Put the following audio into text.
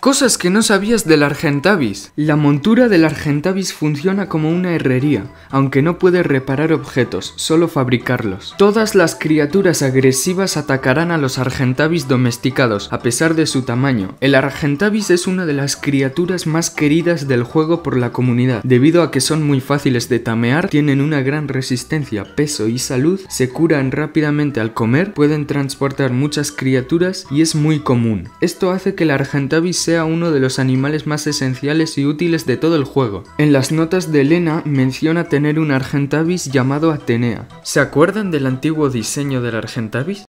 Cosas que no sabías del Argentavis. La montura del Argentavis funciona como una herrería, aunque no puede reparar objetos, solo fabricarlos. Todas las criaturas agresivas atacarán a los Argentavis domesticados, a pesar de su tamaño. El Argentavis es una de las criaturas más queridas del juego por la comunidad, debido a que son muy fáciles de tamear, tienen una gran resistencia, peso y salud, se curan rápidamente al comer, pueden transportar muchas criaturas y es muy común. Esto hace que el Argentavis sea uno de los animales más esenciales y útiles de todo el juego. En las notas de Elena menciona tener un Argentavis llamado Atenea. ¿Se acuerdan del antiguo diseño del Argentavis?